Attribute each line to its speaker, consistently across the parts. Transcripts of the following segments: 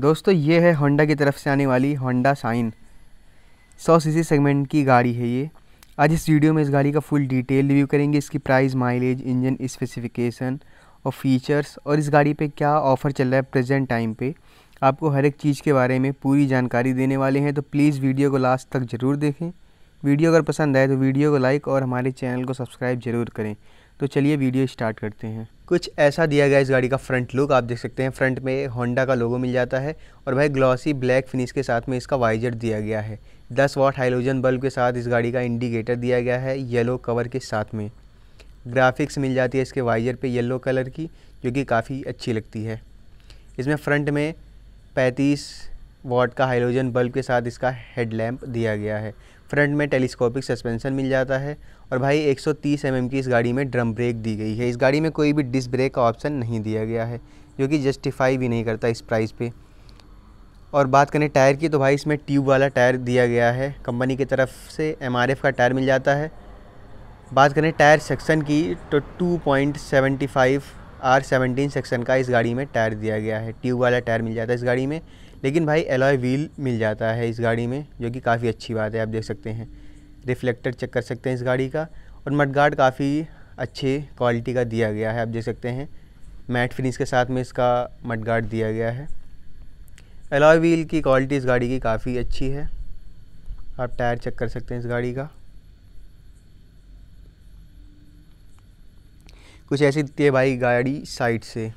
Speaker 1: दोस्तों ये है होंडा की तरफ से आने वाली होंडा साइन 100 सीसी सेगमेंट की गाड़ी है ये आज इस वीडियो में इस गाड़ी का फुल डिटेल रिव्यू करेंगे इसकी प्राइस माइलेज इंजन स्पेसिफिकेशन और फीचर्स और इस गाड़ी पे क्या ऑफ़र चल रहा है प्रेजेंट टाइम पे आपको हर एक चीज़ के बारे में पूरी जानकारी देने वाले हैं तो प्लीज़ वीडियो को लास्ट तक ज़रूर देखें वीडियो अगर पसंद आए तो वीडियो को लाइक और हमारे चैनल को सब्सक्राइब ज़रूर करें तो चलिए वीडियो स्टार्ट करते हैं कुछ ऐसा दिया गया इस गाड़ी का फ्रंट लुक आप देख सकते हैं फ्रंट में होंडा का लोगो मिल जाता है और भाई ग्लॉसी ब्लैक फिनिश के साथ में इसका वाइजर दिया गया है 10 वॉट हाइलोजन बल्ब के साथ इस गाड़ी का इंडिकेटर दिया गया है येलो कवर के साथ में ग्राफिक्स मिल जाती है इसके वाइजर पे येलो कलर की जो कि काफ़ी अच्छी लगती है इसमें फ्रंट में पैंतीस वाट का हाइलोजन बल्ब के साथ इसका हेडलैम्प दिया गया है फ्रंट में टेलीस्कोपिक सस्पेंसन मिल जाता है और भाई 130 एम mm की इस गाड़ी में ड्रम ब्रेक दी गई है इस गाड़ी में कोई भी डिस्क ब्रेक का ऑप्शन नहीं दिया गया है जो कि जस्टिफाई भी नहीं करता इस प्राइस पे और बात करें टायर की तो भाई इसमें ट्यूब वाला टायर दिया गया है कंपनी की तरफ से एम का टायर मिल जाता है बात करें टायर सेक्शन की तो 2.75 आर सेवनटीन सेक्शन का इस गाड़ी में टायर दिया गया है ट्यूब वाला टायर मिल जाता है इस गाड़ी में लेकिन भाई एलॉय व्हील मिल जाता है इस गाड़ी में जो कि काफ़ी अच्छी बात है आप देख सकते हैं रिफ्लेक्टर चेक कर सकते हैं इस गाड़ी का और मड गार्ड काफ़ी अच्छे क्वालिटी का दिया गया है आप देख सकते हैं मैट फिनिश के साथ में इसका मड गार्ड दिया गया है एलॉय व्हील की क्वालिटी इस गाड़ी की काफ़ी अच्छी है आप टायर चेक कर सकते हैं इस गाड़ी का कुछ ऐसी दिखती है भाई गाड़ी साइड से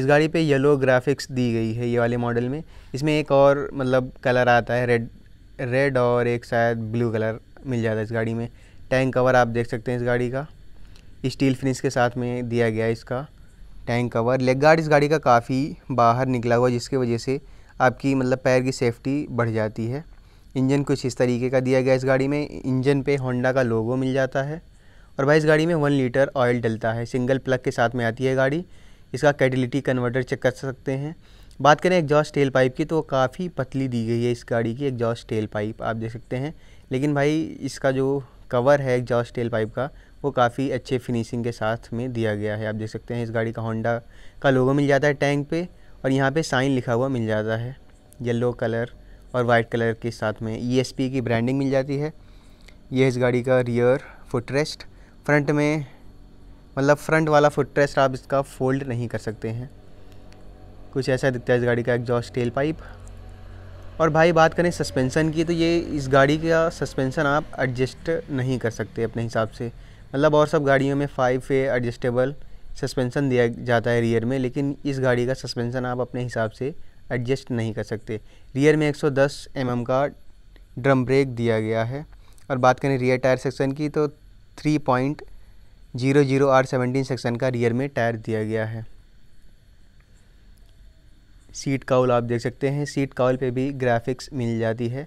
Speaker 1: इस गाड़ी पे येलो ग्राफिक्स दी गई है ये वाले मॉडल में इसमें एक और मतलब कलर आता है रेड रेड और एक शायद ब्लू कलर मिल जाता है इस गाड़ी में टैंक कवर आप देख सकते हैं इस गाड़ी का स्टील फिनिश के साथ में दिया गया है इसका टैंक कवर लेग गार्ड इस गाड़ी का काफ़ी बाहर निकला हुआ जिसकी वजह से आपकी मतलब पैर की सेफ्टी बढ़ जाती है इंजन कुछ इस तरीके का दिया गया इस गाड़ी में इंजन पे होंडा का लोगो मिल जाता है और भाई इस गाड़ी में वन लीटर ऑयल डलता है सिंगल प्लग के साथ में आती है गाड़ी इसका कैटिलिटी कन्वर्टर चेक कर सकते हैं बात करें एग्जॉस्ट टेल पाइप की तो काफ़ी पतली दी गई है इस गाड़ी की एग्जॉस्ट टेल पाइप आप देख सकते हैं लेकिन भाई इसका जो कवर है एग्जॉस्ट टेल पाइप का वो काफ़ी अच्छे फिनिशिंग के साथ में दिया गया है आप देख सकते हैं इस गाड़ी का होंडा का लोगो मिल जाता है टैंक पे और यहाँ पे साइन लिखा हुआ मिल जाता है येलो कलर और वाइट कलर के साथ में ई e की ब्रांडिंग मिल जाती है यह इस गाड़ी का रियर फुटरेस्ट फ्रंट में मतलब फ्रंट वाला फुटरेस्ट आप इसका फोल्ड नहीं कर सकते हैं कुछ ऐसा दिखता है इस गाड़ी का एग्जॉस्ट टेल पाइप और भाई बात करें सस्पेंसन की तो ये इस गाड़ी का सस्पेंसन आप एडजस्ट नहीं कर सकते अपने हिसाब से मतलब और सब गाड़ियों में फाइव ए एडजस्टेबल सस्पेंसन दिया जाता है रियर में लेकिन इस गाड़ी का सस्पेंसन आप अपने हिसाब से एडजस्ट नहीं कर सकते रियर में 110 mm का ड्रम ब्रेक दिया गया है और बात करें रियर टायर सेक्शन की तो 3.00 आर सेक्शन का रियर में टायर दिया गया है सीट काउल आप देख सकते हैं सीट काउल पे भी ग्राफिक्स मिल जाती है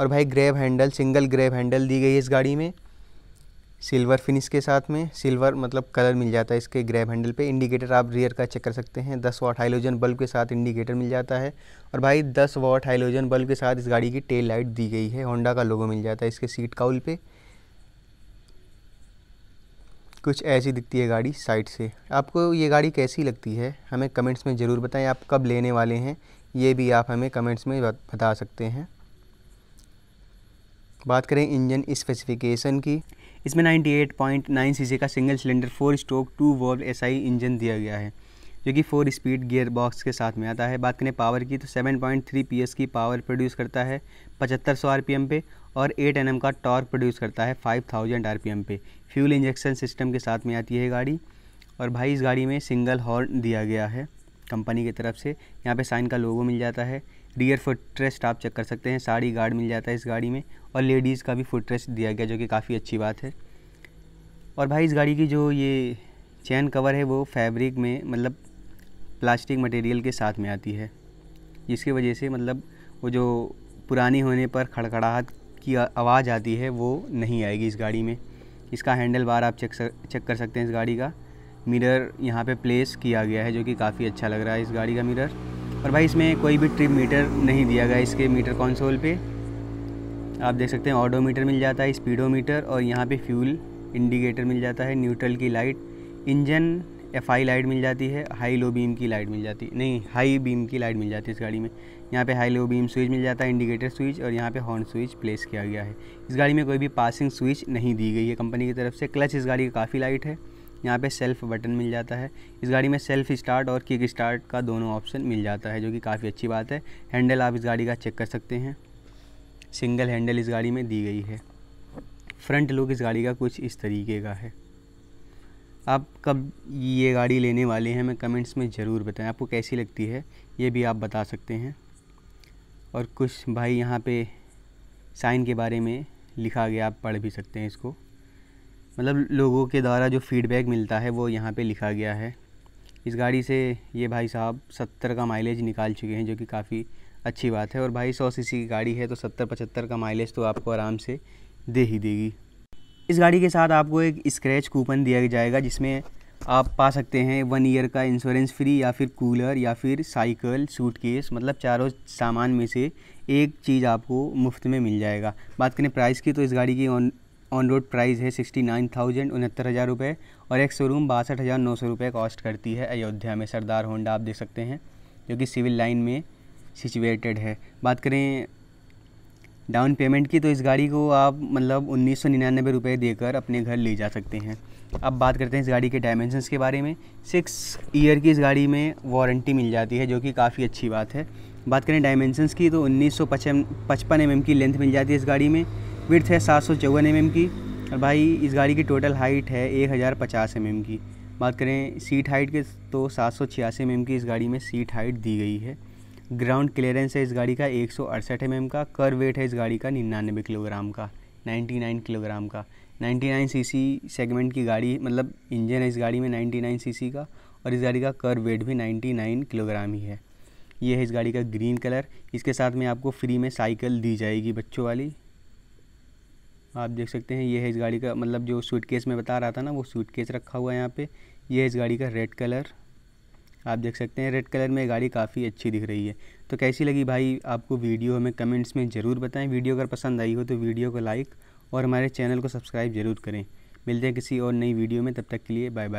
Speaker 1: और भाई grab handle single grab handle दी गई है इस गाड़ी में सिल्वर फिनिश के साथ में सिल्वर मतलब कलर मिल जाता है इसके ग्रैब हैंडल पे इंडिकेटर आप रियर का चेक कर सकते हैं 10 वॉट हाइलोजन बल्ब के साथ इंडिकेटर मिल जाता है और भाई 10 वॉट हाइलोजन बल्ब के साथ इस गाड़ी की टेल लाइट दी गई है होंडा का लोगो मिल जाता है इसके सीट काउल पे कुछ ऐसी दिखती है गाड़ी साइड से आपको ये गाड़ी कैसी लगती है हमें कमेंट्स में ज़रूर बताएं आप कब लेने वाले हैं ये भी आप हमें कमेंट्स में बता सकते हैं बात करें इंजन स्पेसिफिकेशन की इसमें 98.9 सीसी का single cylinder four stroke two valve SI engine दिया गया है जो कि फोर स्पीड गियर बॉक्स के साथ में आता है बात करें पावर की तो 7.3 पीएस की पावर प्रोड्यूस करता है 7500 आरपीएम पे और 8 एन का टॉर्क प्रोड्यूस करता है 5000 थाउजेंड पे फ्यूल इंजेक्शन सिस्टम के साथ में आती है गाड़ी और भाई इस गाड़ी में सिंगल हॉर्न दिया गया है कंपनी की तरफ से यहाँ पे साइन का लोगो मिल जाता है रियर फुट रेस्ट आप चेक कर सकते हैं साड़ी गार्ड मिल जाता है इस गाड़ी में और लेडीज़ का भी फुटरेस्ट दिया गया जो कि काफ़ी अच्छी बात है और भाई इस गाड़ी की जो ये चैन कवर है वो फैब्रिक में मतलब प्लास्टिक मटेरियल के साथ में आती है जिसकी वजह से मतलब वो जो पुरानी होने पर खड़खड़ाहट की आवाज़ आती है वो नहीं आएगी इस गाड़ी में इसका हैंडल बार आप चेक सक, चेक कर सकते हैं इस गाड़ी का मिरर यहाँ पे प्लेस किया गया है जो कि काफ़ी अच्छा लग रहा है इस गाड़ी का मिरर और भाई इसमें कोई भी ट्रिप मीटर नहीं दिया गया इसके मीटर कौनसोल पर आप देख सकते हैं ऑडोमीटर मिल जाता है स्पीडो और यहाँ पर फ्यूल इंडिकेटर मिल जाता है न्यूट्रल की light engine F I light मिल जाती है हाई लो बीम की लाइट मिल जाती है नहीं हाई बीम की लाइट मिल जाती है इस गाड़ी में यहाँ पे हाई लो बीम स्विच मिल जाता है इंडिकेटर स्विच और यहाँ पे हॉर्न स्विच प्लेस किया गया है इस गाड़ी में कोई भी पासिंग स्विच नहीं दी गई है कंपनी की तरफ से क्लच इस गाड़ी का काफ़ी लाइट है यहाँ पे सेल्फ बटन मिल जाता है इस गाड़ी में सेल्फ स्टार्ट और किक स्टार्ट का दोनों ऑप्शन मिल जाता है जो कि काफ़ी अच्छी बात है हैंडल आप इस गाड़ी का चेक कर सकते हैं सिंगल हैंडल इस गाड़ी में दी गई है फ्रंट लुक इस गाड़ी का कुछ इस तरीके का है आप कब ये गाड़ी लेने वाले हैं मैं कमेंट्स में ज़रूर बताएं आपको कैसी लगती है ये भी आप बता सकते हैं और कुछ भाई यहाँ पे साइन के बारे में लिखा गया आप पढ़ भी सकते हैं इसको मतलब लोगों के द्वारा जो फीडबैक मिलता है वो यहाँ पे लिखा गया है इस गाड़ी से ये भाई साहब सत्तर का माइलेज निकाल चुके हैं जो कि काफ़ी अच्छी बात है और भाई सौ सी की गाड़ी है तो सत्तर पचहत्तर का माइलेज तो आपको आराम से दे ही देगी इस गाड़ी के साथ आपको एक स्क्रैच कूपन दिया जाएगा जिसमें आप पा सकते हैं वन ईयर का इंश्योरेंस फ्री या फिर कूलर या फिर साइकिल सूटकेस मतलब चारों सामान में से एक चीज़ आपको मुफ्त में मिल जाएगा बात करें प्राइस की तो इस गाड़ी की ऑन ऑन रोड प्राइस है सिक्सटी नाइन थाउजेंड उनहत्तर हज़ार रुपये और एक शोरूम बासठ हज़ार नौ सौ रुपये कॉस्ट करती है अयोध्या में सरदार होंडा आप देख सकते हैं जो कि सिविल लाइन में सिचुएटेड है बात करें डाउन पेमेंट की तो इस गाड़ी को आप मतलब उन्नीस सौ निन्यानवे रुपये देकर अपने घर ले जा सकते हैं अब बात करते हैं इस गाड़ी के डायमेंशन के बारे में सिक्स ईयर की इस गाड़ी में वारंटी मिल जाती है जो कि काफ़ी अच्छी बात है बात करें डायमेंशनस की तो उन्नीस सौ पचपन एम mm की लेंथ मिल जाती है इस गाड़ी में विर्थ है सात सौ चौवन एम mm की और भाई इस गाड़ी की टोटल हाइट है एक हज़ार पचास एम mm की बात करें सीट हाइट के तो सात सौ छियासी एम की इस गाड़ी में सीट हाइट दी गई है ग्राउंड क्लियरेंस है इस गाड़ी का एक सौ अड़सठ एम एम का कर वेट है इस गाड़ी का निन्यानवे किलोग्राम का नाइन्टी नाइन किलोग्राम का ninety nine C C segment की गाड़ी मतलब इंजन है इस गाड़ी में नाइन्टी नाइन सी सी का और इस गाड़ी का कर वेट भी नाइन्टी नाइन किलोग्राम ही है ये है इस गाड़ी का ग्रीन कलर इसके साथ में आपको फ्री में साइकिल दी जाएगी बच्चों वाली आप देख सकते हैं ये है इस गाड़ी का मतलब जो सूटकेस में बता रहा था ना वो सूटकेस रखा हुआ है यहाँ पे ये है इस गाड़ी का रेड कलर आप देख सकते हैं रेड कलर में गाड़ी काफ़ी अच्छी दिख रही है तो कैसी लगी भाई आपको वीडियो हमें कमेंट्स में ज़रूर बताएं वीडियो अगर पसंद आई हो तो वीडियो को लाइक और हमारे चैनल को सब्सक्राइब ज़रूर करें मिलते हैं किसी और नई वीडियो में तब तक के लिए बाय बाय